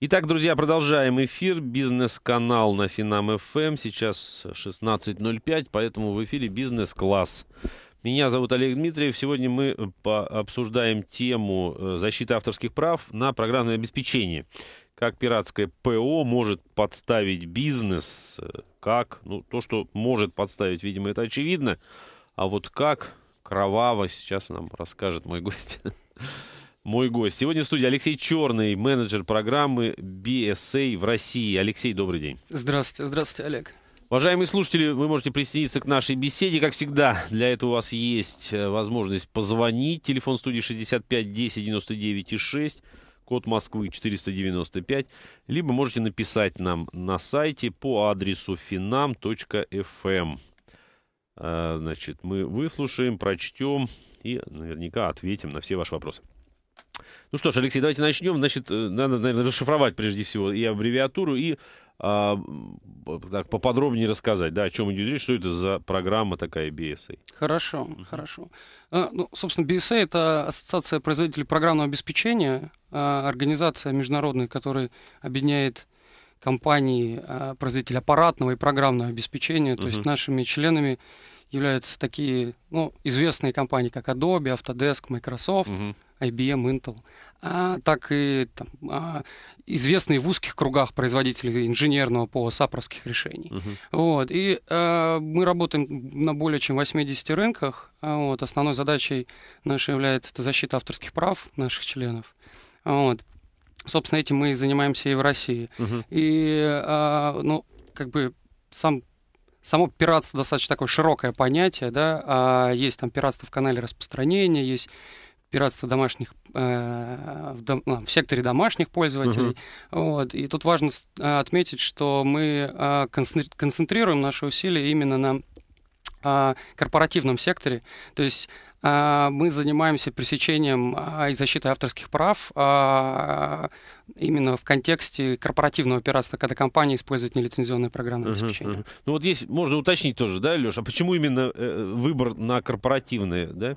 Итак, друзья, продолжаем эфир. Бизнес-канал на Финам ФМ. Эм. Сейчас 16.05, поэтому в эфире бизнес-класс. Меня зовут Олег Дмитриев. Сегодня мы э, обсуждаем тему э, защиты авторских прав на программное обеспечение. Как пиратское ПО может подставить бизнес? Э, как? Ну, то, что может подставить, видимо, это очевидно. А вот как кроваво сейчас нам расскажет мой гость. мой гость. Сегодня в студии Алексей Черный, менеджер программы BSA в России. Алексей, добрый день. Здравствуйте, здравствуйте, Олег. Уважаемые слушатели, вы можете присоединиться к нашей беседе. Как всегда, для этого у вас есть э, возможность позвонить. Телефон студии 65 10 99 6, код Москвы 495. Либо можете написать нам на сайте по адресу finam.fm. Эм. Э, значит, мы выслушаем, прочтем и наверняка ответим на все ваши вопросы. Ну что ж, Алексей, давайте начнем. Значит, э, надо, наверное, расшифровать прежде всего и аббревиатуру, и а, так, поподробнее рассказать, да, о чем идет речь, что это за программа такая BSA. Хорошо, mm-hmm. хорошо. А, ну, собственно, BSA — это Ассоциация производителей программного обеспечения, а, организация международная, которая объединяет компании, а, производителей аппаратного и программного обеспечения. То mm-hmm. есть нашими членами являются такие ну, известные компании, как Adobe, Autodesk, Microsoft, mm-hmm. IBM, Intel, а, так и там, а, известные в узких кругах производители инженерного пола сапровских решений. Uh-huh. Вот, и а, мы работаем на более чем 80 рынках. А, вот, основной задачей нашей является это защита авторских прав наших членов. А, вот. Собственно, этим мы и занимаемся и в России. Uh-huh. И, а, ну, как бы сам Само пиратство достаточно такое широкое понятие, да, а есть там пиратство в канале распространения, есть пиратство домашних э, в, дом, в секторе домашних пользователей. Uh-huh. Вот. И тут важно э, отметить, что мы э, концентрируем наши усилия именно на корпоративном секторе. То есть а, мы занимаемся пресечением а, и защитой авторских прав а, именно в контексте корпоративного пиратства, когда компания использует нелицензионные программное обеспечение. Uh-huh, uh-huh. Ну вот здесь можно уточнить тоже, да, Леша, а почему именно э, выбор на корпоративные, да?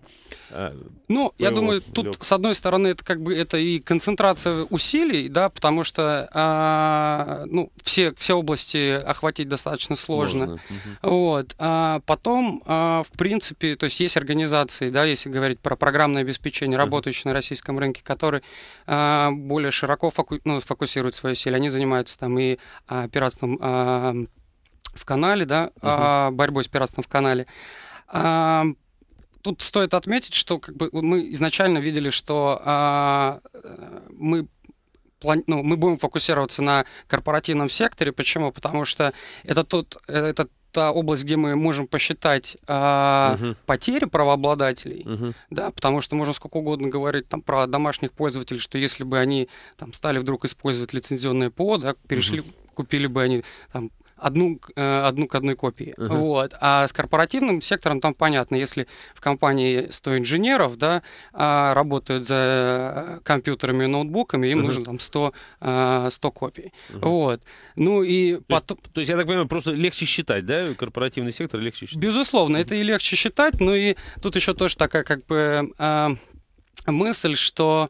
Ну, я думаю, лег... тут, с одной стороны, это как бы это и концентрация усилий, да, потому что а, ну, все, все области охватить достаточно сложно. сложно. Uh-huh. Вот. А потом, а, в принципе, то есть есть организации да, если говорить про программное обеспечение, работающее на российском рынке, который э, более широко фоку, ну, фокусирует свои силы, они занимаются там и э, пиратством э, в канале, да, угу. э, борьбой с пиратством в канале. Э, тут стоит отметить, что как бы мы изначально видели, что э, мы ну, мы будем фокусироваться на корпоративном секторе. Почему? Потому что это тот, э, это та область, где мы можем посчитать э, угу. потери правообладателей, угу. да, потому что можно сколько угодно говорить там про домашних пользователей, что если бы они там стали вдруг использовать лицензионное ПО, да, перешли угу купили бы они там, одну, э, одну к одной копии. Uh-huh. Вот. А с корпоративным сектором там понятно, если в компании 100 инженеров, да, а работают за э, компьютерами и ноутбуками, им uh-huh. нужно там 100, 100 э, копий. Uh-huh. Вот. Ну и то потом... Есть, то есть, я так понимаю, просто легче считать, да? Корпоративный сектор легче считать. Безусловно, uh-huh. это и легче считать, но ну и тут еще тоже такая как бы мысль, что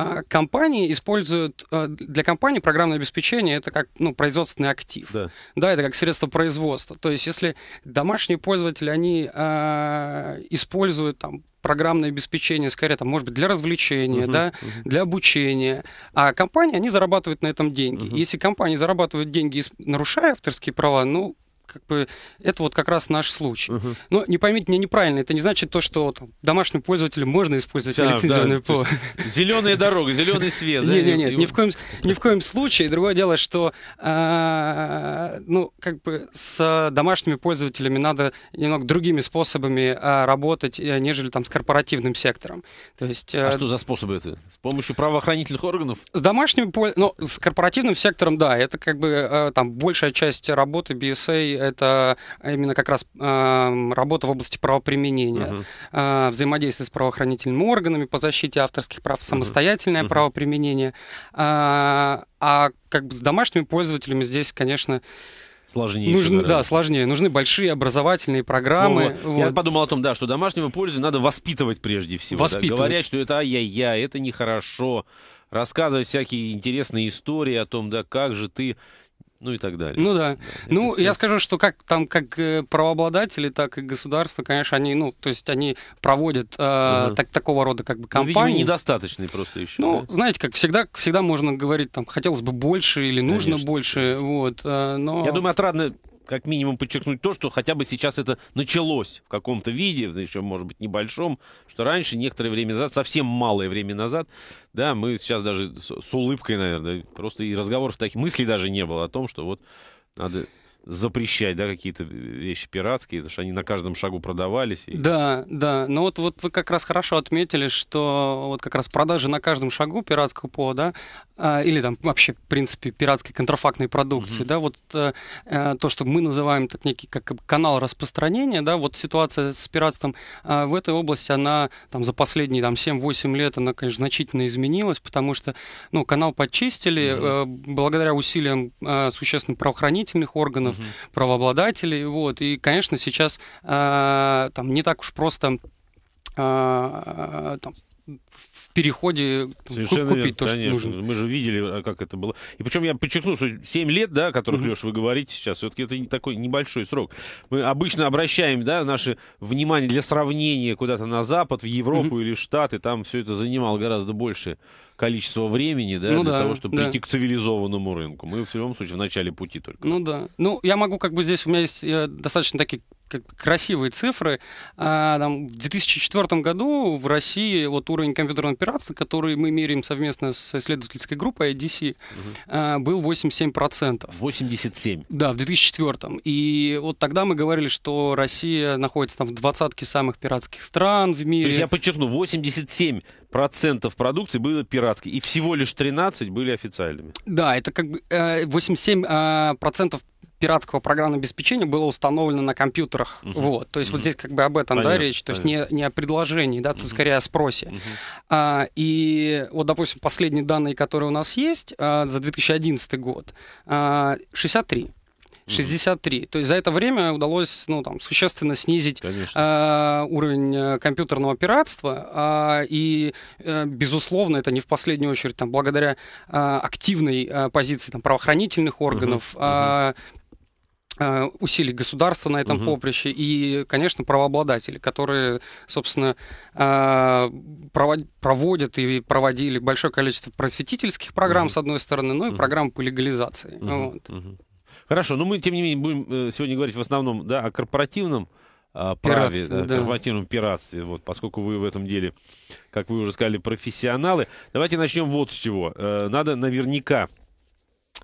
а, компании используют а, для компании программное обеспечение это как ну, производственный актив. Да. да, это как средство производства. То есть, если домашние пользователи они э, используют там программное обеспечение, скорее, там, может быть, для развлечения, uh-huh, да, uh-huh. для обучения. А компании, они зарабатывают на этом деньги. Uh-huh. Если компании зарабатывают деньги, нарушая авторские права, ну, как бы это вот как раз наш случай. Угу. Но не поймите меня неправильно, это не значит то, что там, домашним пользователям можно использовать да, лицензионное да, ПО. Зеленая дорога, зеленый свет. Нет, нет, нет, ни в коем ни в коем случае. Другое дело, что а, ну как бы с домашними пользователями надо немного другими способами а, работать, э, нежели там с корпоративным сектором. То есть. Э, а что за способы это? С помощью правоохранительных органов? С домашними, ну с корпоративным сектором, да, это как бы э, там большая часть работы BSA это а, именно как раз работа в области правоприменения, угу. э, взаимодействие с правоохранительными органами по защите авторских прав, самостоятельное угу. правоприменение. Э, а как бы с домашними пользователями здесь, конечно, Сложнее. Нужны, да, сложнее. Нужны большие образовательные программы. Ну, вот. Я подумал о том, да, что домашнего пользу надо воспитывать прежде всего. Воспитывать. Да, говорят, что это ай-яй-яй, это нехорошо. Рассказывать всякие интересные истории о том, да, как же ты ну и так далее. Ну да. да ну, все... я скажу, что как там как э, правообладатели, так и государство, конечно, они, ну, то есть они проводят э, угу. так, такого рода как бы ну, кампании. Ну, недостаточные просто еще. Ну, да? знаете, как всегда, всегда можно говорить, там, хотелось бы больше или нужно больше, вот, э, но... Я думаю, отрадно как минимум подчеркнуть то, что хотя бы сейчас это началось в каком-то виде, еще, может быть, небольшом, что раньше, некоторое время назад, совсем малое время назад, да, мы сейчас даже с, с улыбкой, наверное, просто и разговоров таких, мыслей даже не было о том, что вот надо запрещать, да, какие-то вещи пиратские, потому что они на каждом шагу продавались. И... Да, да. Но ну вот, вот вы как раз хорошо отметили, что вот как раз продажи на каждом шагу пиратского ПО, да, а, или там вообще, в принципе, пиратской контрафактной продукции, mm да, вот э, э, то, что мы называем так некий как канал распространения, да, вот ситуация с пиратством а, в этой области, она там за последние там 7-8 лет, она, конечно, значительно изменилась, потому что, ну, канал подчистили mm-hmm. Э, благодаря усилиям существенно правоохранительных органов, органов угу. правообладателей. Вот. И, конечно, сейчас э, там не так уж просто э, там, переходе Совершенно купить верно, то, конечно. что нужно. Мы же видели, а, как это было. И причем я подчеркну, что 7 лет, да, о которых, угу. Леш, вы говорите сейчас, все-таки это такой небольшой срок. Мы обычно обращаем, да, наше внимание для сравнения куда-то на Запад, в Европу угу. или Штаты, там все это занимало гораздо больше количество времени, да, ну, для да, того, чтобы да. прийти к цивилизованному рынку. Мы в любом случае в начале пути только. Ну да. Ну, я могу как бы здесь, у меня есть э, достаточно такие как красивые цифры. А, там, в 2004 году в России вот уровень компьютерного пиратства, который мы меряем совместно с исследовательской группой IDC, угу. а, был 87%. 87? Да, в 2004. И вот тогда мы говорили, что Россия находится там в двадцатке самых пиратских стран в мире. То есть я подчеркну, 87 процентов продукции было пиратской, и всего лишь 13 были официальными. Да, это как бы 87 э, а, процентов пиратского программного обеспечения было установлено на компьютерах. Uh-huh. Вот. То есть uh-huh. вот здесь как бы об этом, понятно, да, речь. То понятно. есть не, не о предложении, да, тут uh-huh. скорее о спросе. Uh-huh. А, и вот, допустим, последние данные, которые у нас есть а, за 2011 год, а, 63. 63. Mm-hmm. То есть за это время удалось ну, там, существенно снизить а, э, уровень компьютерного пиратства. Э, и, э, безусловно, это не в последнюю очередь там, благодаря э, активной э, позиции там, правоохранительных органов, uh-huh. Mm-hmm. Э, усилий государства на этом угу. поприще и, конечно, правообладатели, которые, собственно, э, проводят и проводили большое количество просветительских программ, угу. с одной стороны, но ну и угу. программ по легализации. Угу. Вот. Угу. Хорошо, но ну мы, тем не менее, будем э, сегодня говорить в основном да, о корпоративном а, праве, да. корпоративном пиратстве, вот, поскольку вы в этом деле, как вы уже сказали, профессионалы. Давайте начнем вот с чего. Надо наверняка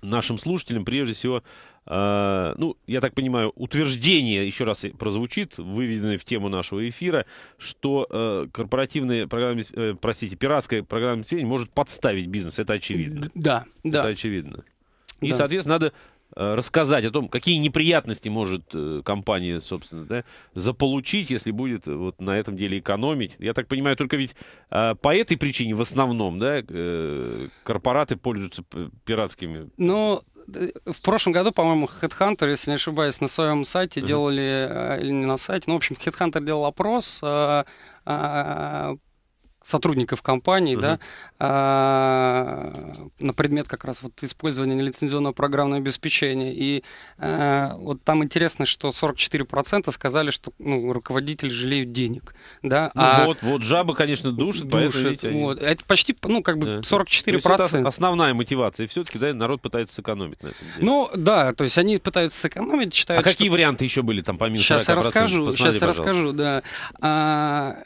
нашим слушателям прежде всего а, ну, я так понимаю, утверждение, еще раз прозвучит, выведенное в тему нашего эфира, что э, корпоративная программа, э, простите, пиратская программа обеспечения может подставить бизнес, это очевидно. Да, да. Это очевидно. И, да. соответственно, надо э, рассказать о том, какие неприятности может компания, собственно, да, заполучить, если будет вот на этом деле экономить. Я так понимаю, только ведь а, по этой причине в основном, да, корпораты пользуются пиратскими. Но ну, в прошлом году, по-моему, Headhunter, если не ошибаюсь, на своем сайте mm-hmm. делали, э, или не на сайте, ну, в общем, Headhunter делал опрос э, э, сотрудников компании, да, а, на предмет как раз вот использования нелицензионного программного обеспечения. И э, вот там интересно, что 44% сказали, что ну, руководители жалеют денег, да. Ну а вот, вот жабы, конечно, душат. душит вот. Это почти, ну, как бы 44%. То есть это основная мотивация, и все-таки, да, народ пытается сэкономить на этом. Деле. Ну, да, то есть они пытаются сэкономить, считают, А что... какие варианты еще были там помимо Сейчас я расскажу, Посмотри, сейчас я расскажу, да. А,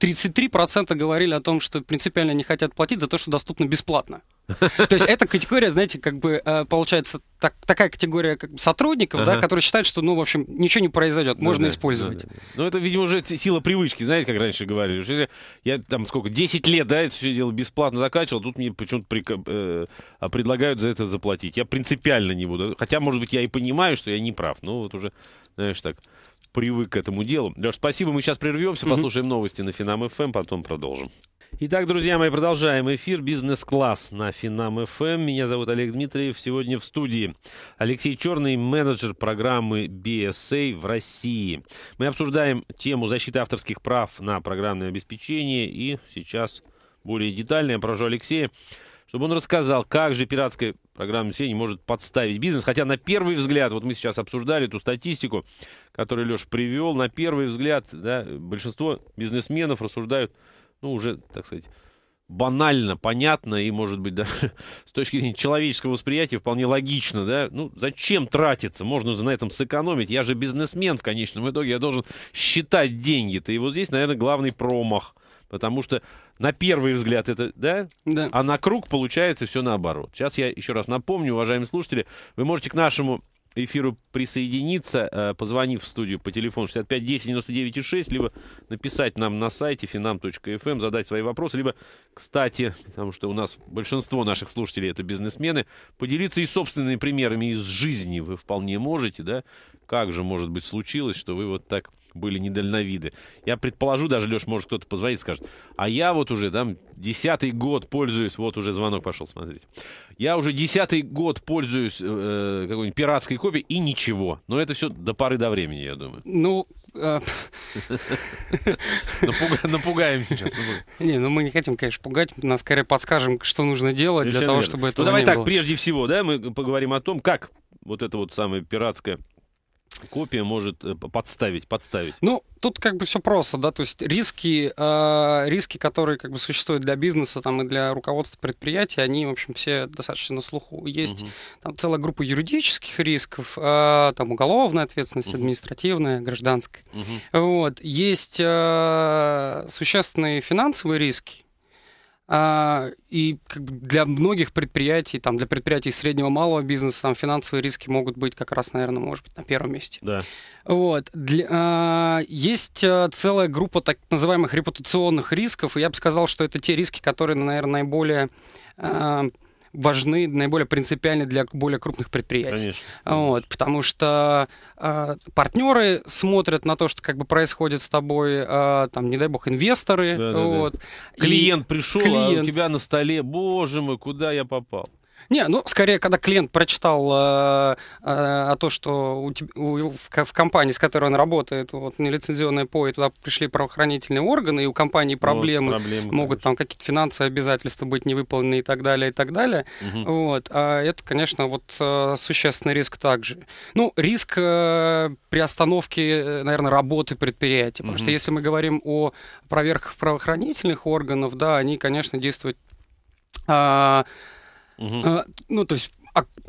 33% э, говорят говорили о том, что принципиально не хотят платить за то, что доступно бесплатно. То есть эта категория, знаете, как бы э, получается так, такая категория как бы сотрудников, ага. да, которые считают, что, ну, в общем, ничего не произойдет, ну, можно да, использовать. Да, да. Ну, это, видимо, уже сила привычки, знаете, как раньше говорили. Что я там сколько, 10 лет, да, это все дело бесплатно закачивал, тут мне почему-то при, э, а предлагают за это заплатить. Я принципиально не буду. Хотя, может быть, я и понимаю, что я не прав, Ну вот уже, знаешь, так привык к этому делу. Леш, спасибо, мы сейчас прервемся, mm-hmm. послушаем новости на Финам ФМ, эм, потом продолжим. Итак, друзья мои, продолжаем эфир «Бизнес-класс» на Финам ФМ. Эм. Меня зовут Олег Дмитриев. Сегодня в студии Алексей Черный, менеджер программы BSA в России. Мы обсуждаем тему защиты авторских прав на программное обеспечение. И сейчас более детально я прошу Алексея, чтобы он рассказал, как же пиратская программное население может подставить бизнес. Хотя на первый взгляд, вот мы сейчас обсуждали эту статистику, которую Леша привел, на первый взгляд да, большинство бизнесменов рассуждают, ну, уже, так сказать, банально, понятно и, может быть, даже с точки зрения человеческого восприятия вполне логично, да? Ну, зачем тратиться? Можно же на этом сэкономить. Я же бизнесмен в конечном итоге, я должен считать деньги-то. И вот здесь, наверное, главный промах. Потому что на первый взгляд это, да? Да. А на круг получается все наоборот. Сейчас я еще раз напомню, уважаемые слушатели, вы можете к нашему эфиру присоединиться, э, позвонив в студию по телефону 65 10 99 6, либо написать нам на сайте finam.fm, эм, задать свои вопросы, либо, кстати, потому что у нас большинство наших слушателей это бизнесмены, поделиться и собственными примерами из жизни вы вполне можете, да? Как же, может быть, случилось, что вы вот так были недальновиды. Я предположу, даже, Леш, может, кто-то позвонит и скажет, а я вот уже, там, десятый год пользуюсь, вот уже звонок пошел, смотрите. Я уже десятый год пользуюсь э, э какой-нибудь пиратской копией и ничего. Но это все до поры до времени, я думаю. Ну, а, Напугаем сейчас. Ну не, ну мы не хотим, конечно, пугать. Нас скорее подскажем, что нужно делать для того, чтобы это Ну давай так, прежде всего, да, мы поговорим о том, как вот это вот самое пиратское копия может э, подставить, подставить? Ну, тут как бы все просто, да, то есть риски, э, риски, которые как бы существуют для бизнеса там и для руководства предприятия, они, в общем, все достаточно на слуху. Есть угу. там целая группа юридических рисков, э, там уголовная ответственность, угу. административная, гражданская. Угу. Вот. Есть э, существенные финансовые риски, а, и как бы для многих предприятий, там, для предприятий среднего малого бизнеса, там, финансовые риски могут быть как раз, наверное, может быть, на первом месте. Да. Вот. Для, а, есть э, целая группа так называемых репутационных рисков, и я бы сказал, что это те риски, которые, наверное, наиболее а, важны, наиболее принципиальны для более крупных предприятий. Конечно. Вот, потому что э, партнеры смотрят на то, что как бы происходит с тобой, э, там, не дай бог, инвесторы. Да, да, вот. да. Клиент и пришел, клиент... а у тебя на столе, боже мой, куда я попал? Не, ну, скорее, когда клиент прочитал э, э, о том, что у, у, в, в компании, с которой он работает, вот нелицензионное ПО, и туда пришли правоохранительные органы, и у компании проблемы, вот, проблемы могут конечно. там какие-то финансовые обязательства быть невыполнены и так далее, и так далее. Угу. Вот, а это, конечно, вот э, существенный риск также. Ну, риск э, при остановке, э, наверное, работы предприятия, угу. потому что если мы говорим о проверках правоохранительных органов, да, они, конечно, действуют э, угу. ну, то есть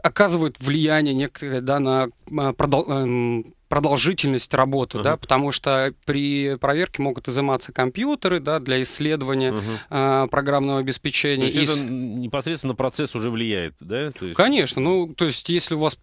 оказывают влияние некоторые да, на продол- эм, продолжительность работы, uh-huh. да, потому что при проверке могут изыматься компьютеры, да, для исследования uh-huh. э, программного обеспечения. То есть и... это непосредственно процесс уже влияет, да? То есть... Конечно, ну, то есть если у вас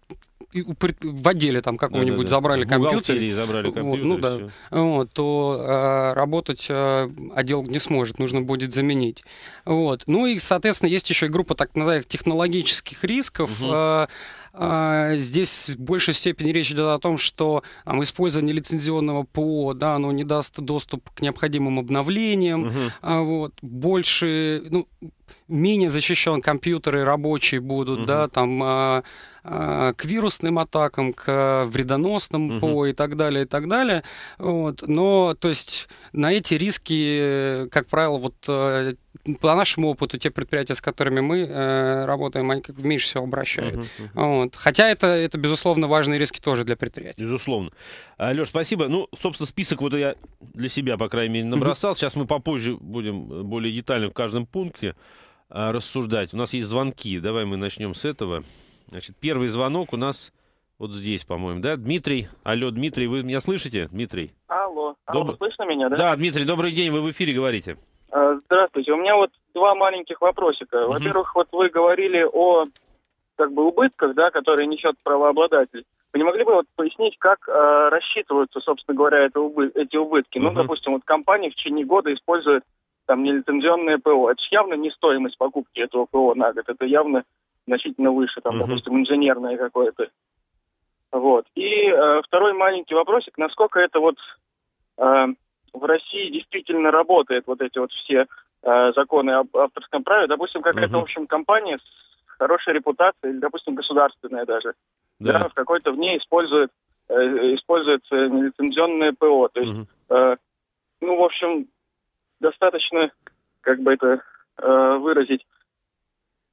в отделе там какого-нибудь да, да, да. забрали компьютер, забрали ну компьютер, ну, да, вот, то э, работать э, отдел не сможет, нужно будет заменить. Вот. Ну и, соответственно, есть еще и группа так называемых технологических рисков. Угу. Э, а, здесь в большей степени речь идет о том, что там, использование лицензионного ПО, да, оно не даст доступ к необходимым обновлениям, угу. вот, больше, ну, менее защищен компьютеры рабочие будут, угу. да, там а, Э, к вирусным атакам, к вредоносным ПО и так далее, и так далее. Вот. Но, то есть, на эти риски, как правило, вот э, по нашему опыту, те предприятия, с которыми мы э, работаем, они как бы меньше всего обращают. Uh-huh, uh-huh. Вот. Хотя это, это, безусловно, важные риски тоже для предприятий. Безусловно. А, Леш, спасибо. Ну, собственно, список вот я для себя, по крайней мере, набросал. Uh-huh. Сейчас мы попозже будем э, более детально в каждом пункте а, рассуждать. У нас есть звонки. Давай мы начнем с этого. Значит, первый звонок у нас вот здесь, по-моему, да? Дмитрий, алло, Дмитрий, вы меня слышите? Дмитрий. Алло, алло слышно меня, да? Да, Дмитрий, добрый день, вы в эфире говорите. Э, здравствуйте, у меня вот два маленьких вопросика. Угу. Во-первых, вот вы говорили о как бы убытках, да, которые несет правообладатель. Вы не могли бы вот пояснить, как э, рассчитываются, собственно говоря, это убы- эти убытки? Uh-huh. допустим, вот компания в течение года использует там нелицензионное ПО. Это же явно не стоимость покупки этого ПО на год. Это явно значительно выше, там, угу. допустим, инженерное какое-то. Вот. И э, второй маленький вопросик, насколько это вот э, в России действительно работает, вот эти вот все э, законы об авторском праве, допустим, какая-то, угу. в общем, компания с хорошей репутацией, или, допустим, государственная даже, да. Да, в какой-то в ней использует, э, используется нелицензионное ПО. То есть, угу. э, ну, в общем, достаточно, как бы это э, выразить,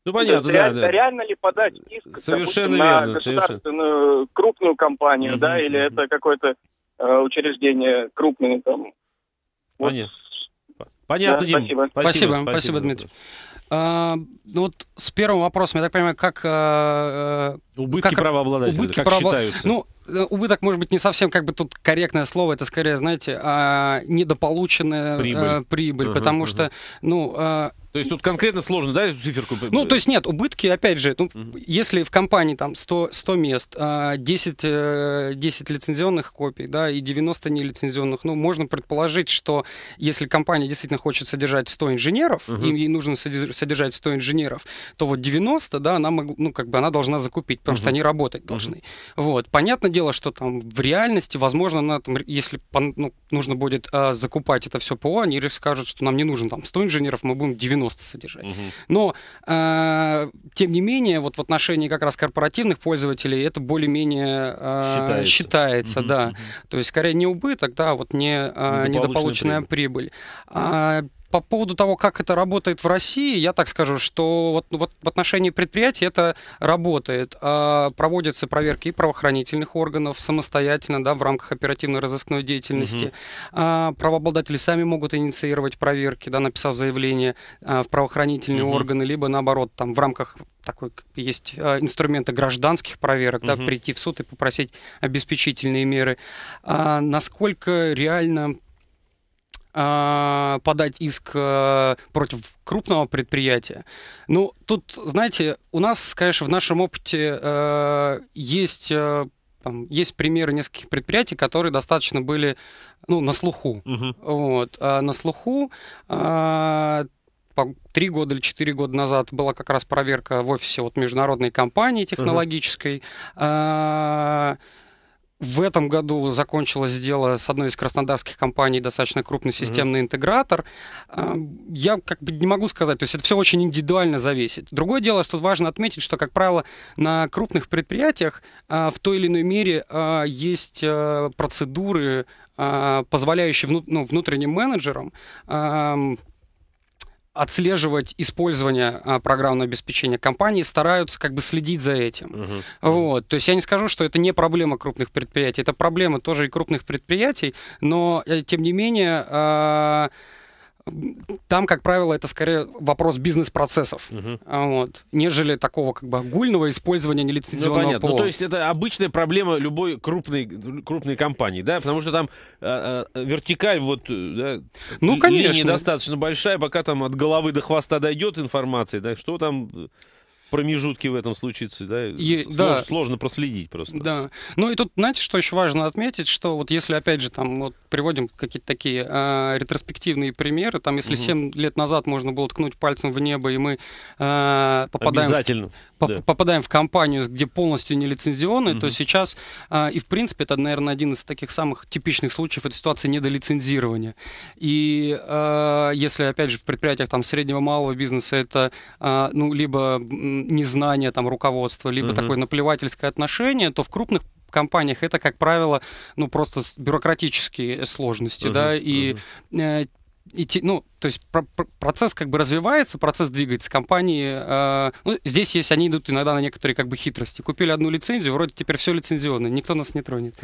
ну, понятно, да, реально, да. Реально ли подать иск совершенно допустим, верно, на государственную совершенно. крупную компанию, угу, да, или это какое-то э, учреждение крупное там? Вот. Понятно. Понятно, да, Дим. Спасибо. Спасибо, спасибо, спасибо, спасибо Дмитрий. А, ну вот с первым вопросом, я так понимаю, как... А, убытки как, правообладателя, убытки как правообладателя. считаются? Ну, Э, убыток, может быть, не совсем как бы тут корректное слово, это скорее, знаете, а, недополученная э, прибыль, а, прибыль uh потому uh что, ну... А, то есть тут конкретно сложно, да, эту циферку? Ну, то есть нет, убытки, опять же, ну, uh если в компании там 100, 100 мест, 10, а, 10 лицензионных копий, да, и 90 нелицензионных, ну, можно предположить, что если компания действительно хочет содержать 100 инженеров, uh им ей нужно содержать 100 инженеров, то вот 90, да, она, мог, ну, как бы она должна закупить, потому uh что они работать должны. uh Вот, понятно, дело, что там в реальности, возможно, на, этом если ну, нужно будет э, закупать это все ПО, они скажут, что нам не нужен там 100 инженеров, мы будем 90 содержать. Угу. Но, э, тем не менее, вот в отношении как раз корпоративных пользователей это более-менее э, считается, считается угу. да. То есть, скорее, не убыток, да, вот не э, недополученная прибыль. прибыль. А, по поводу того, как это работает в России, я так скажу, что вот, вот в отношении предприятий это работает. А проводятся проверки и правоохранительных органов самостоятельно, да, в рамках оперативно-розыскной деятельности. Угу. А, правообладатели сами могут инициировать проверки, да, написав заявление а, в правоохранительные угу. органы, либо наоборот, там в рамках такой есть а, инструменты гражданских проверок, угу. да, прийти в суд и попросить обеспечительные меры. А, насколько реально а, подать иск а, против крупного предприятия. Ну, тут, знаете, у нас, конечно, в нашем опыте а, есть... там, есть примеры нескольких предприятий, которые достаточно были ну, на слуху. Угу. Вот, а на слуху а, три года или четыре года назад была как раз проверка в офисе вот, международной компании технологической. Угу. А, в этом году закончилось дело с одной из краснодарских компаний, достаточно крупный системный mm-hmm. интегратор. А, я как бы не могу сказать, то есть это все очень индивидуально зависит. Другое дело, что важно отметить, что, как правило, на крупных предприятиях а, в той или иной мере а, есть э, процедуры, позволяющие ну, внутренним менеджерам отслеживать использование а, программного обеспечения компании, стараются как бы следить за этим. uh Вот. То есть я не скажу, что это не проблема крупных предприятий, это проблема тоже и крупных предприятий, но э, тем не менее... А, там, как правило, это скорее вопрос бизнес-процессов, угу. вот, нежели такого как бы гульного использования нелицензионного ну, понятно. ПО. Ну, то есть это обычная проблема любой крупной, крупной компании, да, потому что там э, вертикаль вот, да, ну, конечно. линия достаточно большая, пока там от головы до хвоста дойдет информация, да, что там промежутки в этом случае, да? И, Слож, да. Сложно проследить просто. Да. Ну и тут, знаете, что еще важно отметить, что вот если, опять же, там вот приводим какие-то такие э, ретроспективные примеры, там, если угу. 7 лет назад можно было ткнуть пальцем в небо, и мы э, попадаем... Обязательно. В, да. попадаем в компанию, где полностью нелицензионные, угу. то сейчас, а, и в принципе, это, наверное, один из таких самых типичных случаев, это ситуация недолицензирования. И а, если, опять же, в предприятиях там среднего малого бизнеса это, а, ну, либо незнание там руководства, либо угу. такое наплевательское отношение, то в крупных компаниях это, как правило, ну просто бюрократические сложности, uh-huh, да, и uh-huh идти, ну, то есть про про процесс как бы развивается, процесс двигается, компании, э, ну, здесь есть, они идут иногда на некоторые как бы хитрости. Купили одну лицензию, вроде теперь все лицензионно, никто нас не тронет.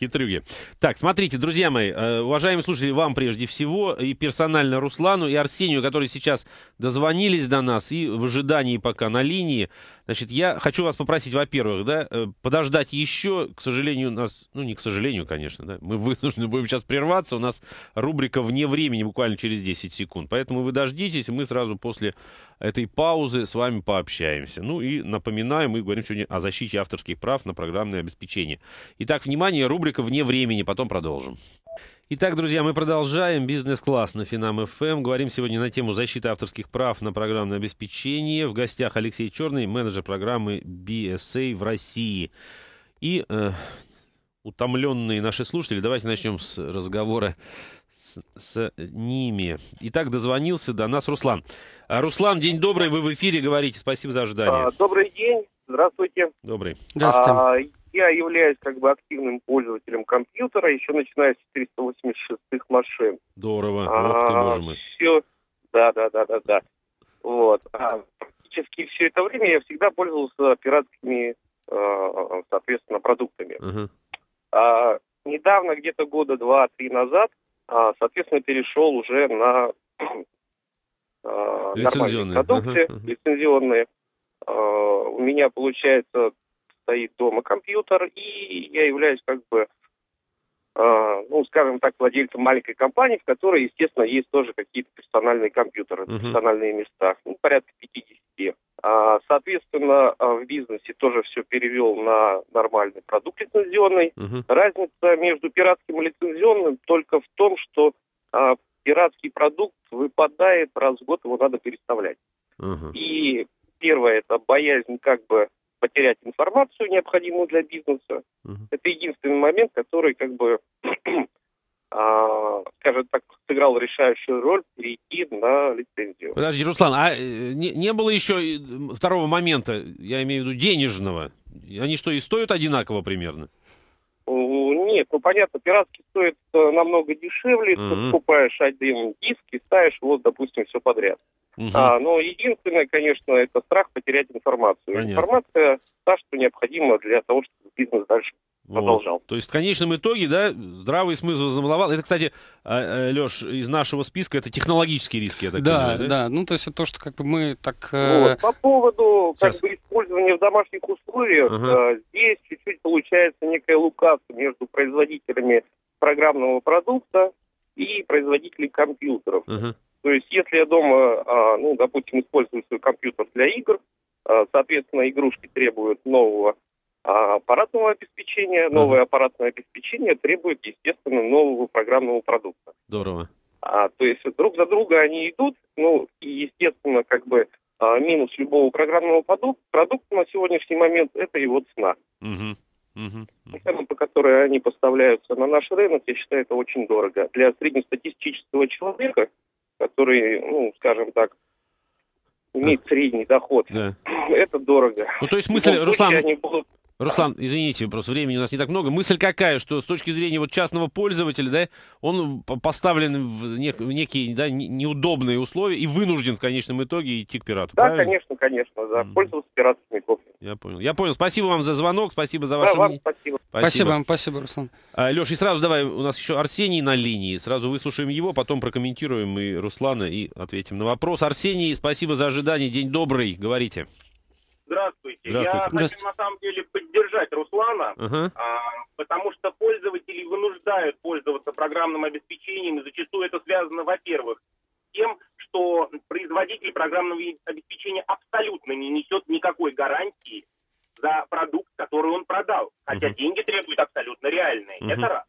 Хитрюги. Так, смотрите, друзья мои, э, уважаемые слушатели, вам прежде всего и персонально Руслану и Арсению, которые сейчас дозвонились до нас и в ожидании пока на линии. Значит, я хочу вас попросить, во-первых, да, э, подождать еще. К сожалению, у нас, ну не к сожалению, конечно, да, мы вынуждены будем сейчас прерваться. У нас рубрика «Вне времени» буквально через 10 секунд. Поэтому вы дождитесь, мы сразу после этой паузы с вами пообщаемся. Ну и напоминаю, мы говорим сегодня о защите авторских прав на программное обеспечение. Итак, внимание, рубрика «Вне времени», потом продолжим. Итак, друзья, мы продолжаем бизнес-класс на Финам ФМ. Говорим сегодня на тему защиты авторских прав на программное обеспечение. В гостях Алексей Черный, менеджер программы BSA в России. И э, утомленные наши слушатели, давайте начнем с разговора с, с ними. Итак, дозвонился до нас Руслан. А, Руслан, день добрый, вы в эфире говорите. Спасибо за ожидание. А, добрый день, здравствуйте. Добрый. Здравствуйте. А, я являюсь как бы активным пользователем компьютера, еще начиная с 386 х машин. Здорово, ох а, ты, боже мой. Все, да, да, да, да, да. Вот. А практически все это время я всегда пользовался пиратскими, а, соответственно, продуктами. Uh-huh. А, недавно, где-то года два-три назад, а, соответственно, перешел уже на лицензионные. продукты, uh-huh. лицензионные. У меня, получается, стоит дома компьютер, и я являюсь как бы, э, ну, скажем так, владельцем маленькой компании, в которой, естественно, есть тоже какие-то персональные компьютеры, uh-huh. персональные места, ну, порядка 50. А, соответственно, а, в бизнесе тоже все перевел на нормальный продукт лицензионный. Uh-huh. Разница между пиратским и лицензионным только в том, что а, пиратский продукт выпадает раз в год, его надо переставлять. Uh-huh. И первое это боязнь как бы потерять информацию, необходимую для бизнеса. Uh-huh. Это единственный момент, который, как бы, а, скажем так, сыграл решающую роль перейти на лицензию. Подожди, Руслан, а э, не, не было еще второго момента, я имею в виду денежного? Они что, и стоят одинаково примерно? Нет, ну понятно, пиратский стоит э, намного дешевле, mm-hmm. ты покупаешь один диск и ставишь, вот, допустим, все подряд. Mm-hmm. А, но единственное, конечно, это страх потерять информацию. Понятно. Информация та, что необходима для того, чтобы бизнес дальше вот. То есть в конечном итоге, да, здравый смысл замаловал. Это, кстати, а, а, Леш, из нашего списка это технологические риски, я так да, понимаю, да? Да, ну то есть это то, что как бы мы так... Э, вот. По поводу как бы использования в домашних условиях, ага. Э, здесь чуть-чуть получается некая лукавка между производителями программного продукта и производителями компьютеров. Ага. То есть если я дома, а, ну, допустим, использую свой компьютер для игр, соответственно, игрушки требуют нового а аппаратного обеспечения, новое аппаратное обеспечение требует, естественно, нового программного продукта. Здорово. А, то есть друг за друга они идут, ну и, естественно, как бы а, минус любого программного продукта, продукта на сегодняшний момент это его цена. Угу. Угу. Цены, по которой они поставляются на наш рынок, я считаю, это очень дорого. Для среднестатистического человека, который, ну, скажем так, имеет а. средний доход, да. это дорого. Ну, то есть мысль, Руслан... Они будут Руслан, извините, просто времени у нас не так много. Мысль какая, что с точки зрения вот частного пользователя, да, он поставлен в, нек- в некие да, неудобные условия и вынужден в конечном итоге идти к пирату. Да, правильно? конечно, конечно, да. Mm. Пользоваться пиратскими кофе. Я понял. Я понял. Спасибо вам за звонок, спасибо за ваше... Да, вам спасибо. Спасибо. спасибо вам, спасибо, Руслан. А, Леш, и сразу давай, у нас еще Арсений на линии. Сразу выслушаем его, потом прокомментируем и Руслана, и ответим на вопрос. Арсений, спасибо за ожидание. День добрый, говорите. Здравствуйте. Здравствуйте. Я Здравствуйте. хочу на самом деле поддержать Руслана, ага. а, потому что пользователи вынуждают пользоваться программным обеспечением, и зачастую это связано, во-первых, с тем, что производитель программного обеспечения абсолютно не несет никакой гарантии за продукт, который он продал, хотя угу. деньги требуют абсолютно реальные. Угу. Это раз.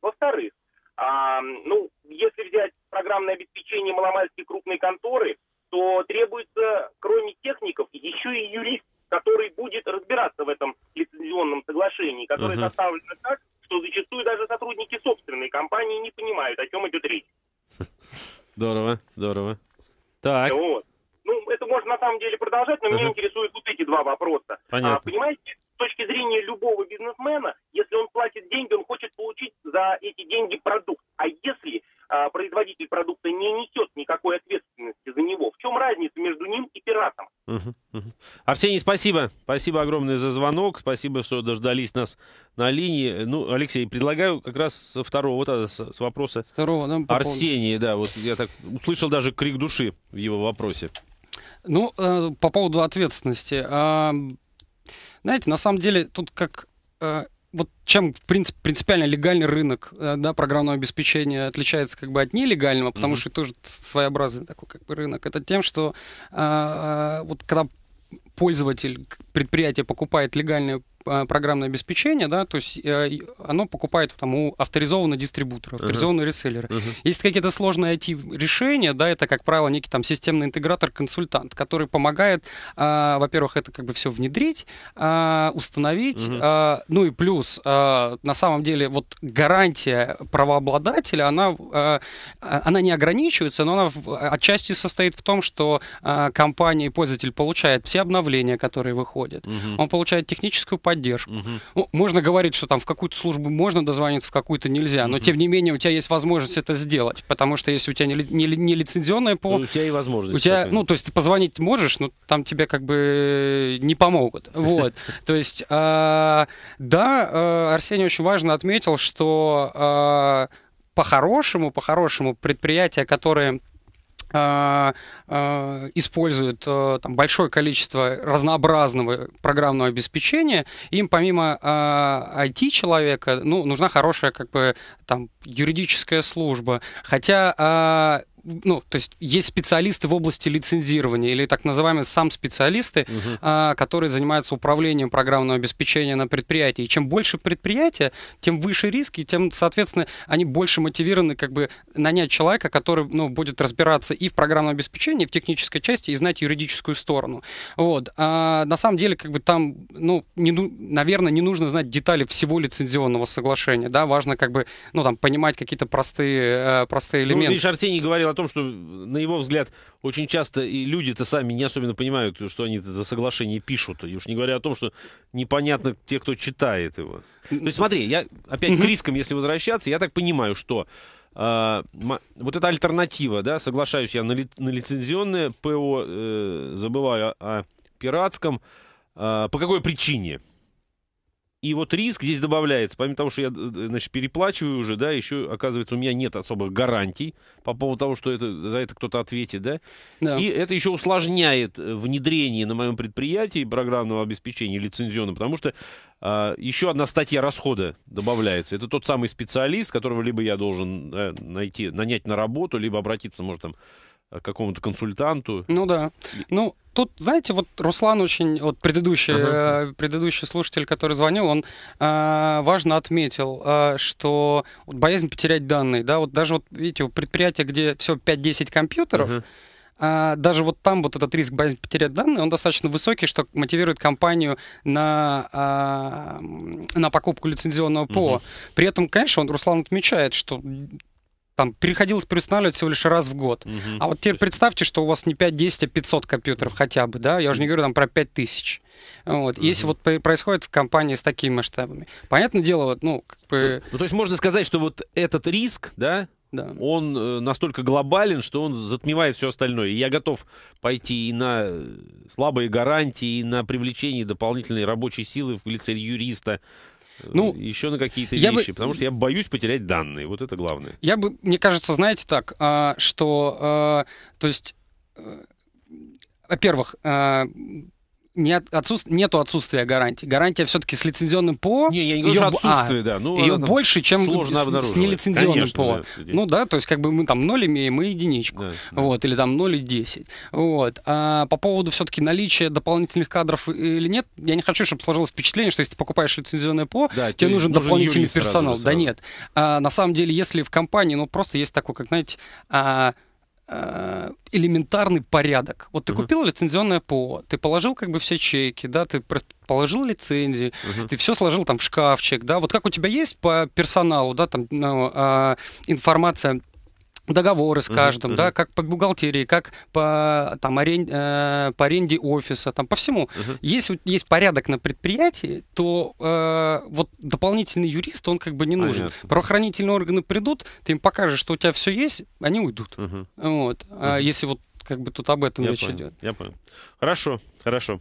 Во-вторых, а, ну, если взять программное обеспечение маломальские крупные конторы, то требуется, кроме техников, еще и юрист, который будет разбираться в этом лицензионном соглашении, которое uh-huh. составлено так, что зачастую даже сотрудники собственной компании не понимают, о чем идет речь. Здорово, здорово. Так. Вот. Ну, это можно на самом деле продолжать, но uh-huh. меня интересуют вот эти два вопроса. А, Понятно. А, понимаете, с точки зрения любого бизнесмена, если он платит деньги, он хочет получить за эти деньги продукт. Арсений, спасибо. Спасибо огромное за звонок. Спасибо, что дождались нас на линии. Ну, Алексей, предлагаю как раз со второго, вот с, с вопроса второго, нам Арсения. Да, вот я так услышал даже крик души в его вопросе. Ну, э, по поводу ответственности. Э, знаете, на самом деле тут как... Э, вот чем в принципе принципиально легальный рынок э, да, программного обеспечения отличается как бы от нелегального, потому mm-hmm. что тоже своеобразный такой как бы рынок. Это тем, что э, вот когда пользователь, предприятие покупает легальные а, программное обеспечение, да, то есть э, оно покупает там у авторизованного дистрибутора, авторизованного uh-huh. реселлера. Uh-huh. Есть какие-то сложные IT-решения, да, это, как правило, некий там системный интегратор-консультант, который помогает, а, во-первых, это как бы все внедрить, а, установить, uh-huh. а, ну и плюс, а, на самом деле, вот гарантия правообладателя, она, а, она не ограничивается, но она в, отчасти состоит в том, что а, компания и пользователь получает все обновления, которые выходят, uh-huh. он получает техническую поддержку. Угу. Ну, можно говорить, что там в какую-то службу можно дозвониться, в какую-то нельзя, но угу. тем не менее у тебя есть возможность это сделать, потому что если у тебя не, не, не лицензионное по... Ну, у тебя и возможность. У тебя, ну, то есть ты позвонить можешь, но там тебе как бы э, не помогут. Вот. То есть, а, да, э, Арсений очень важно отметил, что а, по-хорошему, по-хорошему предприятия, которые а, а, используют э, там, большое количество разнообразного программного обеспечения, им помимо э, а, IT-человека ну, нужна хорошая как бы, там, юридическая служба. Хотя э, ну, то есть есть специалисты в области лицензирования или так называемые сам специалисты, угу. а, которые занимаются управлением программного обеспечения на предприятии. И чем больше предприятия, тем выше риски, тем, соответственно, они больше мотивированы как бы нанять человека, который ну, будет разбираться и в программном обеспечении, и в технической части, и знать юридическую сторону. Вот. А, на самом деле, как бы там, ну, не, ну, наверное, не нужно знать детали всего лицензионного соглашения, да, важно как бы, ну, там, понимать какие-то простые, э, простые ну, элементы. Ну, видишь, Арсений говорил о том, что, на его взгляд, очень часто и люди-то сами не особенно понимают, что они за соглашение пишут. И уж не говоря о том, что непонятно те, кто читает его. То есть смотри, я опять к рискам, если возвращаться, я так понимаю, что а, вот эта альтернатива, да, соглашаюсь я на, ли, на лицензионное ПО, э, забываю о, о пиратском. А, по какой причине? И вот риск здесь добавляется, помимо того, что я э, значит, переплачиваю уже, да, еще, оказывается, у меня нет особых гарантий по поводу того, что это, за это кто-то ответит, да? да. И это еще усложняет э, внедрение на моем предприятии программного обеспечения лицензионного, потому что а, еще одна статья расхода добавляется. Это тот самый специалист, которого либо я должен да, э, найти, нанять на работу, либо обратиться, может, там, Э, какому-то консультанту. Ну да. Ну, тут, знаете, вот Руслан очень, вот предыдущий, uh-huh. э, предыдущий слушатель, который звонил, он э, важно отметил, э, что вот, боязнь потерять данные, да, вот даже вот, видите, у предприятия, где все 5-10 компьютеров, uh-huh. даже вот там вот этот риск боязнь потерять данные, он достаточно высокий, что мотивирует компанию на, э, на покупку лицензионного ПО. Угу. При этом, конечно, он, Руслан отмечает, что там приходилось переустанавливать всего лишь раз в год. Угу. А вот теперь представьте, что у вас не 5, 10, а 500 компьютеров хотя бы, да, я уже не говорю там про 5000. Вот, угу. Если вот происходит в компании с такими масштабами. Понятное дело, вот, ну, как бы... Ну, ну то есть можно сказать, что вот этот риск, да, да. Он э, настолько глобален, что он затмевает все остальное. И я готов пойти и на э, слабые гарантии, и на привлечение дополнительной рабочей силы в лице юриста, ну, э, еще на какие-то вещи, бы... потому что я боюсь потерять данные. Вот это главное. Я бы, мне кажется, знаете так, а, что, э, то есть, э, во-первых, нет, отсутств... нету отсутствия гарантии. Гарантия все-таки с лицензионным ПО... Не, я не говорю ее... отсутствие, а, да. Ну, ее больше, чем с, с нелицензионным Конечно, ПО. Да, ну да, то есть как бы мы там ноль имеем и единичку. Да, да. Вот, или там ноль и десять Вот. А по поводу все-таки наличия дополнительных кадров э, или нет, я не хочу, чтобы сложилось впечатление, что если ты покупаешь лицензионное ПО, да, тебе нужен, дополнительный персонал. Сразу, сразу. Да нет. А, на самом деле, если в компании, ну просто есть такой, как, знаете... А, Э, элементарный порядок. Вот ты Uh -huh. купил лицензионное ПО, ты положил как бы все чеки, да, ты положил лицензии, Uh -huh. ты все сложил там в шкафчик, да, вот как у тебя есть по персоналу, да, там ну, а, информация договоры с каждым, uh-huh, да, uh-huh. как по бухгалтерии, как по, там, арен... э, по аренде офиса, там, по всему. Uh-huh. Если есть порядок на предприятии, то э, вот дополнительный юрист, он как бы не нужен. Понятно. Правоохранительные органы придут, ты им покажешь, что у тебя все есть, они уйдут. Uh-huh. Вот. Uh-huh. А если вот как бы тут об этом я речь понял, идет. Я понял. Хорошо, хорошо.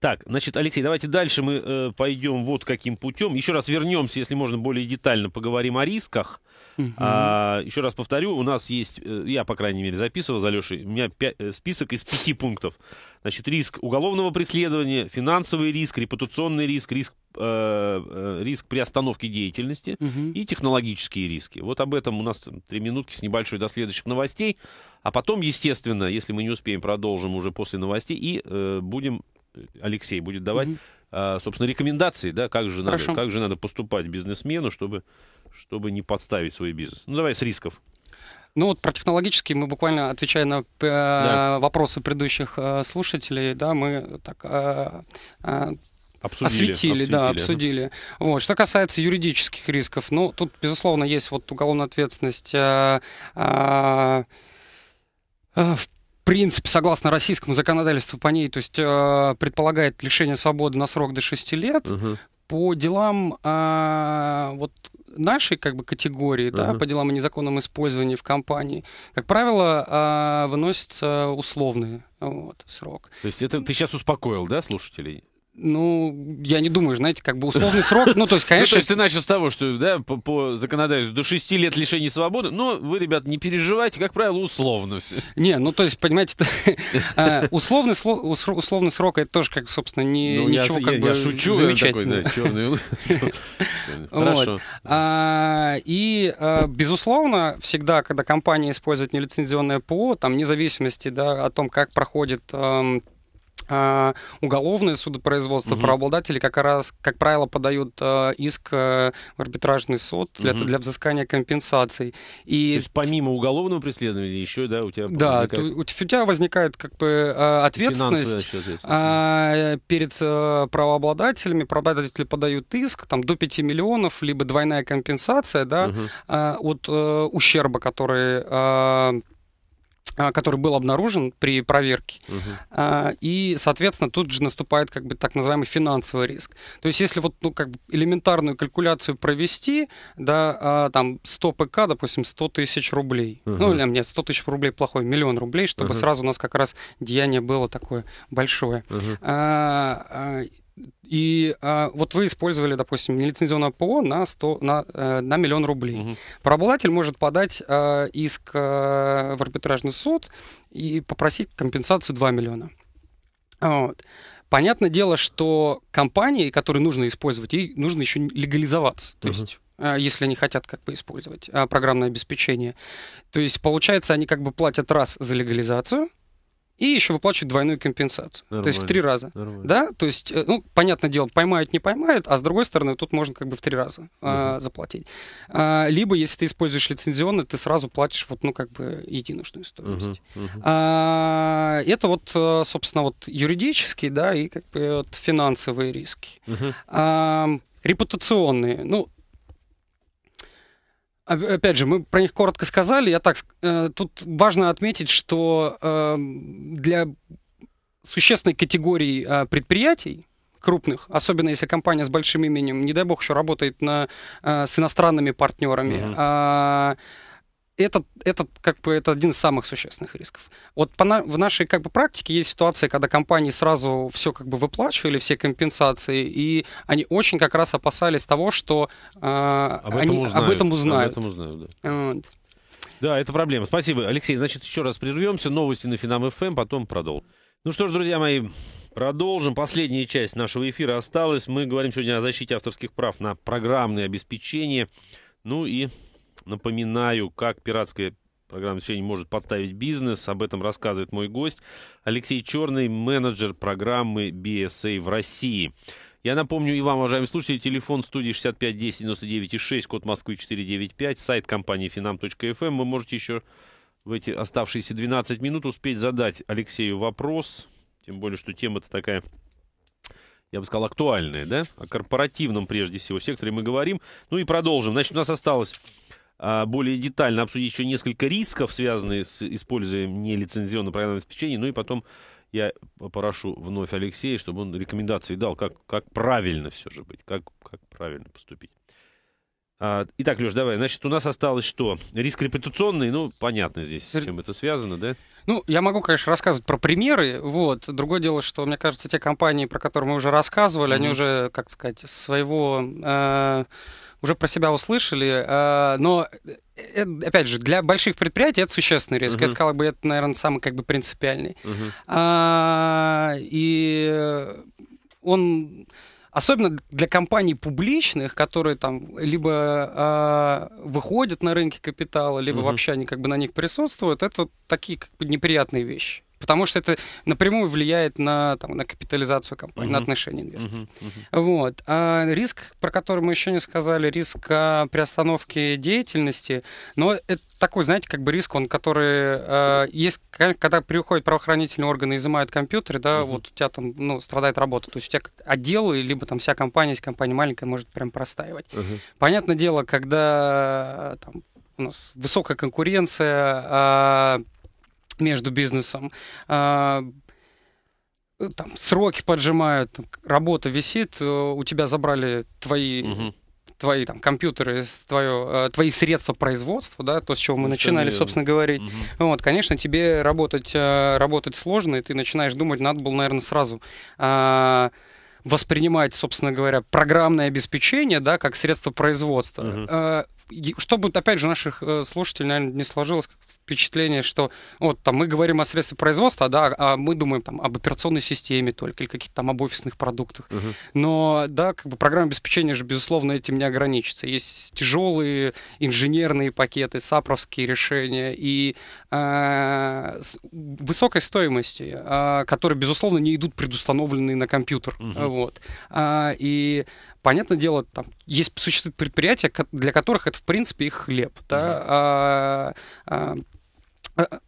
Так, значит, Алексей, давайте дальше мы э, пойдем вот каким путем. Еще раз вернемся, если можно, более детально поговорим о рисках Угу. А, еще раз повторю, у нас есть, э, я, по крайней мере, записывал за Лешей, у меня 5, э, список из пяти пунктов. Значит, риск уголовного преследования, финансовый риск, репутационный риск, риск, э, э риск при остановке деятельности угу. и технологические риски. Вот об этом у нас три минутки с небольшой до следующих новостей. А потом, естественно, если мы не успеем, продолжим уже после новостей и э, будем, Алексей будет давать, угу. э, собственно, рекомендации, да, как же, надо, как же надо поступать бизнесмену, чтобы чтобы не подставить свой бизнес? Ну, давай с рисков. Ну вот про технологические мы буквально отвечая на э, да. вопросы предыдущих э, слушателей, да, мы так э, э, Обсудили, осветили, обсудили, да, обсудили. Вот. Что касается юридических рисков, ну, тут, безусловно, есть вот уголовная ответственность. Э, э, э, в принципе, согласно российскому законодательству по ней, то есть э, предполагает лишение свободы на срок до 6 лет. Угу по делам а, вот нашей как бы категории, uh-huh. да, по делам о незаконном использовании в компании, как правило, а, выносится условный вот, срок. То есть это ты сейчас успокоил, да, слушателей? Ну, я не думаю, знаете, как бы условный срок. Ну, то есть, конечно... Ну, то есть ты начал с того, что, да, по, по законодательству до 6 лет лишения свободы, но вы, ребят, не переживайте, как правило, условно Не, ну, то есть, понимаете, а, условный, условный срок, это тоже, как, собственно, не, ну, ничего я, как я, бы я шучу, такой, да, черный. Хорошо. А, и, а, безусловно, всегда, когда компания использует нелицензионное ПО, там, вне зависимости, да, о том, как проходит Э, уголовное судопроизводство, угу. правообладатели как раз, как правило, подают э, иск э, в арбитражный суд для, угу. для взыскания компенсаций. И... То есть помимо уголовного преследования еще, да, у тебя Да, возникает... у, тебя возникает как бы ответственность, ответственность. перед правообладателями. Правообладатели подают иск, там до 5 миллионов, либо двойная компенсация, да, угу. от ущерба, который... А, который был обнаружен при проверке. Uh-huh. И, соответственно, тут же наступает как бы так называемый финансовый риск. То есть, если вот ну, как бы элементарную калькуляцию провести, да, а, там 100 ПК, допустим, 100 тысяч рублей. uh Ну, или нет, 100 тысяч рублей плохой, миллион рублей, чтобы uh сразу у нас как раз деяние было такое большое. Uh-huh. И э, вот вы использовали, допустим, нелицензионное ПО на, 100, на, э, на миллион рублей. Угу. Правообладатель может подать э, иск э, в арбитражный суд и попросить компенсацию 2 миллиона. Вот. Понятное дело, что компании, которые нужно использовать, ей нужно еще легализоваться. То угу. есть э, если они хотят как бы использовать э, программное обеспечение. То есть, получается, они как бы платят раз за легализацию, и еще выплачивают двойную компенсацию. Нормально. То есть в три раза. Нормально. Да? То есть, э, ну, понятное дело, поймают, не поймают, а с другой стороны, тут можно как бы в три раза Uh-huh. а, заплатить. А, либо, если ты используешь лицензионно, ты сразу платишь вот, ну, как бы единожную стоимость. Uh-huh. Uh-huh. А, это вот, э, собственно, вот юридические, да, и как бы вот финансовые риски. Угу. А, репутационные. Ну, а, опять же, мы про них коротко сказали. Я так, э, тут важно отметить, что эм, для существенной категории э, предприятий, крупных, особенно если компания с большим именем, не дай бог, еще работает на, э, с иностранными партнерами. Mm-hmm. Этот, этот, как бы, это один из самых существенных рисков. Вот по на, в нашей как бы, практике есть ситуация, когда компании сразу все как бы выплачивали, все компенсации, и они очень как раз опасались того, что э, об, этом узнают, об этом узнают. Об этом узнают да. Вот. Да, это проблема. Спасибо, Алексей. Значит, еще раз прервемся. Новости на Финам ФМ, эм, потом продолжим. Ну что ж, друзья мои, продолжим. Последняя часть нашего эфира осталась. Мы говорим сегодня о защите авторских прав на программное обеспечение. Ну и Напоминаю, как пиратская программа вещания может подставить бизнес. Об этом рассказывает мой гость Алексей Черный, менеджер программы BSA в России. Я напомню и вам, уважаемые слушатели, телефон студии 65 10 99 6, код Москвы 495, сайт компании finam.fm. Эм. Вы можете еще в эти оставшиеся 12 минут успеть задать Алексею вопрос. Тем более, что тема-то такая я бы сказал, актуальная, да? О корпоративном, прежде всего, секторе мы говорим. Ну и продолжим. Значит, у нас осталось а, более детально обсудить еще несколько рисков, связанных с использованием нелицензионного программного обеспечения, ну и потом я попрошу вновь Алексея, чтобы он рекомендации дал, как, как правильно все же быть, как, как правильно поступить. А, итак, Леш, давай. Значит, у нас осталось что? Риск репутационный, ну, понятно здесь, с чем это связано, да? Ну, я могу, конечно, рассказывать про примеры, вот. Другое дело, что, мне кажется, те компании, про которые мы уже рассказывали, mm-hmm. они уже, как сказать, своего... Э- уже про себя услышали, а, но э, э, опять же, для больших предприятий это существенный риск. Uh-huh. Я сказал бы, это, наверное, самый как бы принципиальный. Uh-huh. и он особенно для компаний публичных, которые там либо а, выходят на рынки капитала, либо uh-huh. вообще они как бы на них присутствуют, это такие как бы неприятные вещи потому что это напрямую влияет на, там, на капитализацию компании, uh-huh. на отношения инвесторов. Uh-huh. Uh-huh. Вот. А риск, про который мы еще не сказали, риск а, приостановки деятельности, но это такой, знаете, как бы риск, он, который э, есть, когда приходят правоохранительные органы и изымают компьютеры, да, uh-huh. вот у тебя там, ну, страдает работа, то есть у тебя отделы, либо там вся компания, если компания маленькая, может прям простаивать. Uh-huh. Понятное дело, когда там, у нас высокая конкуренция, э, между бизнесом, а, э, там, сроки поджимают, работа висит, э, у тебя забрали твои угу твои там компьютеры, твое, э, твои средства производства, да, то, с чего мы ну, начинали, собственно говорить. Угу. Вот, конечно, тебе работать, работать сложно, и ты начинаешь думать, надо было, наверное, сразу а, воспринимать, собственно говоря, программное обеспечение, да, как средство производства. Угу чтобы, опять же, наших э, слушателей, наверное, не сложилось впечатление, что вот там мы говорим о средстве производства, да, а мы думаем там об операционной системе только или каких-то там об офисных продуктах. Угу. Но да, как бы программа обеспечения же, безусловно, этим не ограничится. Есть тяжелые инженерные пакеты, сапровские решения и э, высокой стоимости, э, которые, безусловно, не идут предустановленные на компьютер. Угу. Вот. А, и Понятное дело, там есть существуют предприятия, для которых это, в принципе, их хлеб. Да? Mm-hmm. А, а, а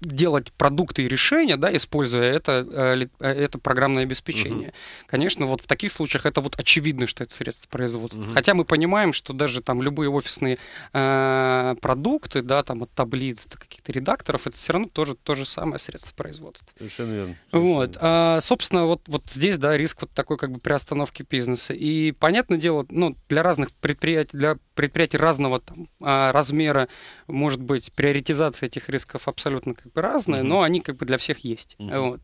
делать продукты и решения, да, используя это, э, э, это программное обеспечение. Угу. Конечно, вот в таких случаях это вот очевидно, что это средство производства. Угу. Хотя мы понимаем, что даже там любые офисные э, продукты, да, там от таблиц до каких-то редакторов, это все равно тоже то же самое средство производства. Совершенно верно. Совершенно. Вот. А, собственно, вот, вот здесь, да, риск вот такой как бы приостановки бизнеса. И, понятное дело, ну, для разных предприятий, для предприятий разного там, а, размера, может быть, приоритизация этих рисков абсолютно как бы разные, угу. но они как бы для всех есть. Угу. Вот.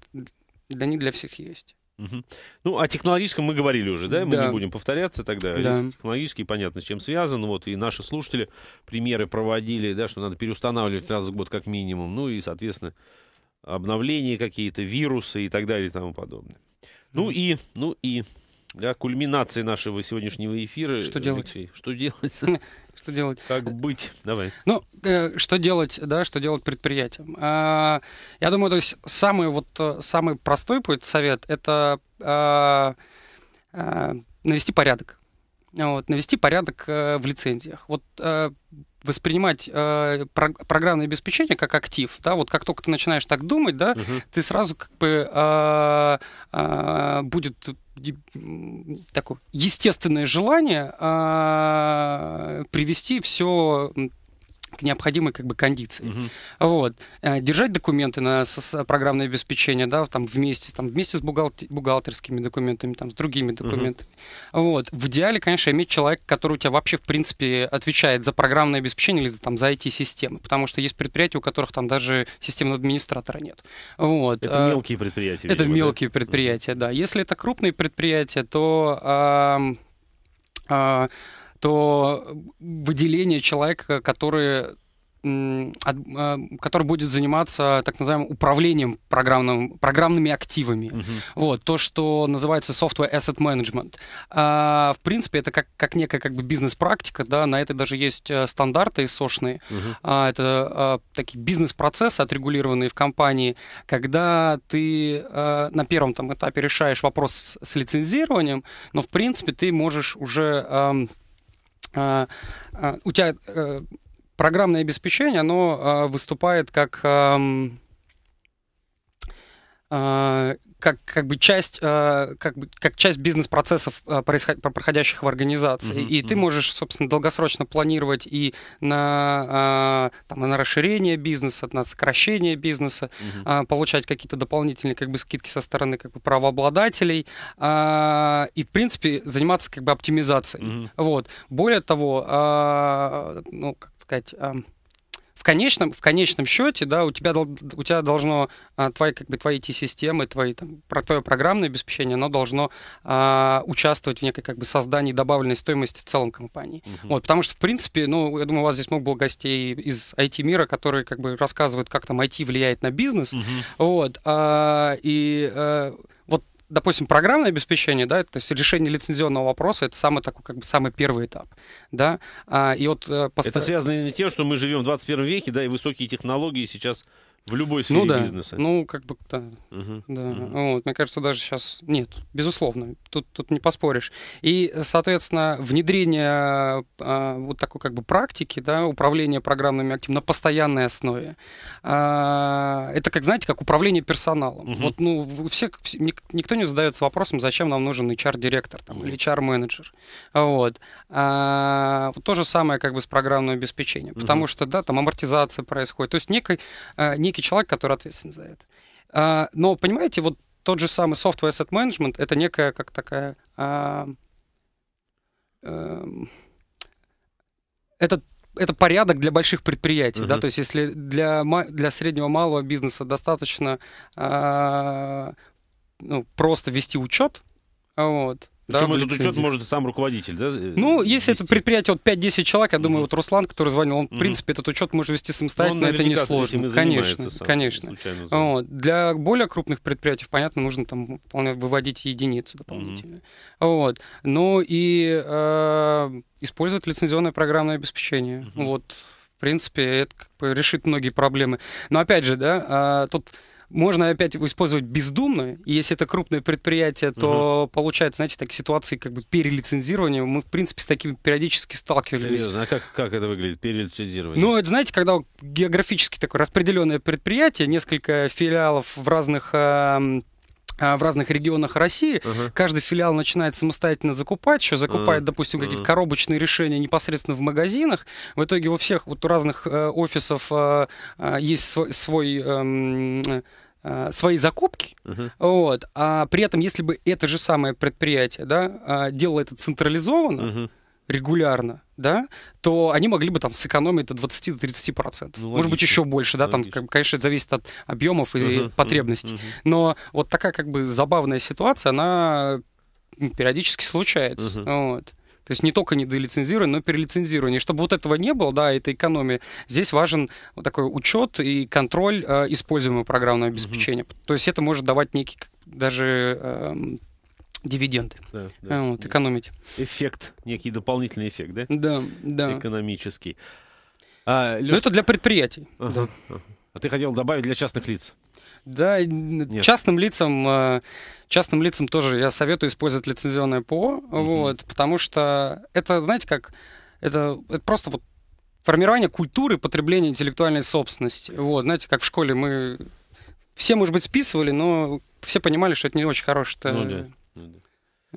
Для них для всех есть. Угу. Ну, о технологическом мы говорили уже, да? Мы да. не будем повторяться тогда. Да. Технологически понятно, с чем связан. Вот и наши слушатели примеры проводили, да, что надо переустанавливать раз в год как минимум. Ну и, соответственно, обновления какие-то, вирусы и так далее и тому подобное. Ну и, ну и да, кульминации нашего сегодняшнего эфира. Что делать? Алексей, что делать? Что делать? Как быть? Давай. Ну, э, что делать, да, что делать предприятиям? А, я думаю, то есть самый вот э, самый простой будет совет – это а, а, навести порядок. Вот, навести порядок э, в лицензиях. Вот воспринимать э, программное обеспечение как актив, да, вот как только ты начинаешь так думать, да, угу. ты сразу как бы э, э, будет такое естественное желание а, привести все к необходимой как бы кондиции. Uh -huh. Вот. Э, держать документы на программное обеспечение, да, там вместе, там вместе с бухгалтер, бухгалтерскими документами, там с другими документами. Uh -huh. Вот. В идеале, конечно, иметь человека, который у тебя вообще, в принципе, отвечает за программное обеспечение или там за IT-системы, потому что есть предприятия, у которых там даже системного администратора нет. Вот. Это э, мелкие предприятия. Это видимо, мелкие да? предприятия, да. Если это крупные предприятия, то э, э, то выделение человека, который а, который будет заниматься так называемым управлением программным, программными активами. Uh-huh. Вот, то, что называется software asset management. А, в принципе, это как, как некая как бы бизнес-практика, да, на это даже есть э, стандарты сошные. Uh-huh. А, это а, такие бизнес-процессы, отрегулированные в компании, когда ты а, на первом там, этапе решаешь вопрос с лицензированием, но, в принципе, ты можешь уже... А, а, а, у тебя э, программное обеспечение, оно а, выступает как как, как бы часть, э, как, бы, как часть бизнес-процессов, э, происход... проходящих в организации. Mm-hmm. И ты можешь, собственно, долгосрочно планировать и на, э, там, на расширение бизнеса, на сокращение бизнеса, mm-hmm. э, получать какие-то дополнительные как бы, скидки со стороны как бы, правообладателей э, и, в принципе, заниматься как бы оптимизацией. Mm-hmm. Вот. Более того, э, ну, как сказать... Э, конечном, в конечном счете, да, у тебя, у тебя должно, а, твои, как бы, твои IT-системы, твои, там, про твое программное обеспечение, оно должно а, участвовать в некой, как бы, создании добавленной стоимости в целом компании. Угу. Вот, потому что, в принципе, ну, я думаю, у вас здесь много было гостей из IT-мира, которые, как бы, рассказывают, как там IT влияет на бизнес, угу. вот, а, и... А, вот допустим, программное обеспечение, да, это решение лицензионного вопроса, это самый такой, как бы, самый первый этап, да. А, и вот, э, постар... Это связано с тем, что мы живем в 21 веке, да, и высокие технологии сейчас в любой сфере ну, да. бизнеса. Ну, как бы, да. Угу. да. Угу. Вот, мне кажется, даже сейчас нет, безусловно, тут, тут не поспоришь. И, соответственно, внедрение а, вот такой как бы практики, да, управления программными активами на постоянной основе, а, это как, знаете, как управление персоналом. Угу. Вот, ну, все, никто не задается вопросом, зачем нам нужен HR-директор там, угу. или HR-менеджер. Вот. А, то же самое как бы с программным обеспечением, угу. потому что, да, там амортизация происходит. То есть некой а, некий некий человек, который ответственен за это. А, но, понимаете, вот тот же самый software asset management — это некая как такая... А, эм, это это порядок для больших предприятий, uh-huh. да, то есть если для, для среднего малого бизнеса достаточно а, ну, просто вести учет, вот, да, Причем этот учет может сам руководитель, да? Ну, если вести. это предприятие вот 5-10 человек, я думаю, mm-hmm. вот Руслан, который звонил, он, в mm-hmm. принципе, этот учет может вести самостоятельно, Но он это несложно. Конечно, сам, конечно. Случайно, Вот. Для более крупных предприятий, понятно, нужно там вполне выводить единицу дополнительно. Mm-hmm. Вот. Ну и э, использовать лицензионное программное обеспечение. Mm-hmm. Вот, в принципе, это как бы решит многие проблемы. Но опять же, да, э, тут можно опять использовать бездумно. И если это крупное предприятие, то угу. получается, знаете, так ситуации как бы перелицензирования. Мы, в принципе, с такими периодически сталкивались. Серьезно, а как, как это выглядит, перелицензирование? Ну, это, знаете, когда географически такое распределенное предприятие, несколько филиалов в разных э, а, в разных регионах России. Uh-huh. Каждый филиал начинает самостоятельно закупать, еще закупает, uh-huh. допустим, какие-то коробочные решения непосредственно в магазинах. В итоге у всех вот у разных э, офисов э, э есть свой... свой эм, э, свои закупки, uh-huh. вот, а при этом, если бы это же самое предприятие, да, а, делало это централизованно, uh-huh регулярно, да, то они могли бы там сэкономить до 20 до 30%. Ну, Может быть, еще больше, да, логично. там, конечно, это зависит от объемов и uh потребностей. uh Но вот такая как бы забавная ситуация, она периодически случается. uh Вот. То есть не только недолицензирование, но перелицензирование. Чтобы вот этого не было, да, этой экономии, здесь важен вот такой учет и контроль э, используемого программного обеспечения. Mm-hmm. То есть это может давать некий даже э, дивиденды. Да, да. Э, вот, экономить. Эффект, некий дополнительный эффект, да? Да, да. Экономический. А, Леш... Но это для предприятий. Ага, да. ага. А ты хотел добавить для частных лиц? Да, Нет. частным лицам, э, частным лицам тоже я советую использовать лицензионное ПО, угу. вот, потому что это, знаете, как это, это просто вот формирование культуры потребления интеллектуальной собственности. Вот, знаете, как в школе мы все, может быть, списывали, но все понимали, что это не очень хорошее ну, да. Ну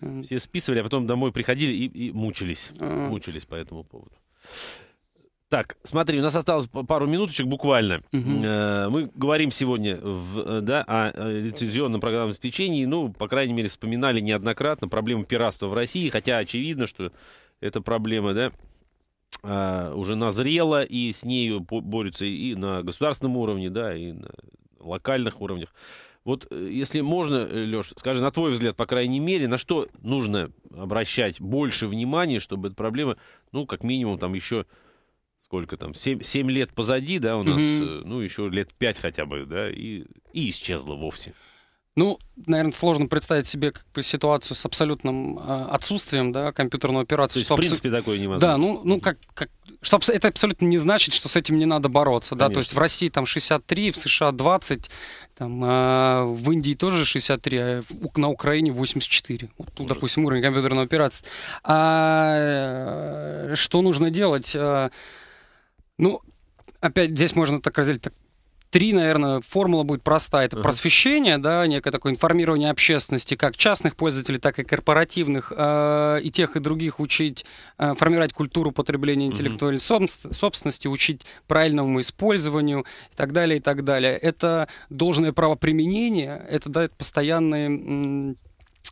эм. Все списывали, а потом домой приходили и, и мучились. А. Мучились по этому поводу. Так, смотри, у нас осталось пару минуточек буквально. Угу. Мы говорим сегодня в, э, да, о лицензионном программном обеспечении. Ну, по крайней мере, вспоминали неоднократно проблему пиратства в России, хотя очевидно, что эта проблема, да, а, уже назрела, и с нею борются и на государственном уровне, да, и на локальных уровнях. Вот э, если можно, э, Леш, скажи, на твой взгляд, по крайней мере, на что нужно обращать больше внимания, чтобы эта проблема, ну, как минимум, там еще сколько там, 7, 7 лет позади, да, у нас, mm ну, еще лет 5 хотя бы, да, и, и исчезла вовсе. Ну, наверное, сложно представить себе как бы, ситуацию с абсолютным э, отсутствием да, компьютерной операции. То есть, в принципе, абс... такое невозможно. Да, ну, ну как, как, что это абсолютно не значит, что с этим не надо бороться. Да? То есть в России там 63, в США 20, там, а в Индии тоже 63, а на Украине 84. Вот тут, допустим, уровень компьютерной операции. А э, что нужно делать? А, ну, опять здесь можно так разделить Три, наверное, формула будет простая. Это uh-huh. просвещение, да, некое такое информирование общественности, как частных пользователей, так и корпоративных, э, и тех, и других учить, э, формировать культуру потребления интеллектуальной uh-huh. собственности, учить правильному использованию и так далее, и так далее. Это должное правоприменение, это дает постоянный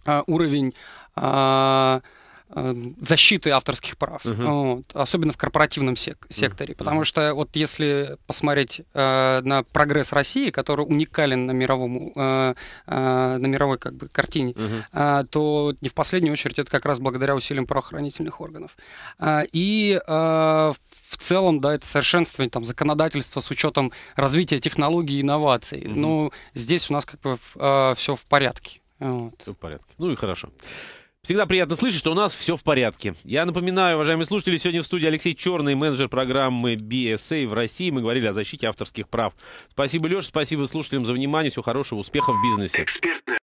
э, уровень... Э, Эм, защиты авторских прав, Uh-huh. вот, особенно в корпоративном сек- секторе. Uh-huh. Потому что вот если посмотреть э, на прогресс России, который уникален на, мировом э, э, на мировой как бы, картине, Uh-huh. э, то не в последнюю очередь это как раз благодаря усилиям правоохранительных органов. Э, и э, в целом, да, это совершенствование там, законодательства с учетом развития технологий и инноваций. Угу. Ну, Но здесь у нас как бы э, все в порядке. Вот. Все в порядке. Ну и хорошо. Всегда приятно слышать, что у нас все в порядке. Я напоминаю, уважаемые слушатели, сегодня в студии Алексей Черный, менеджер программы BSA в России. Мы говорили о защите авторских прав. Спасибо, Леша, спасибо слушателям за внимание. Всего хорошего, успехов в бизнесе.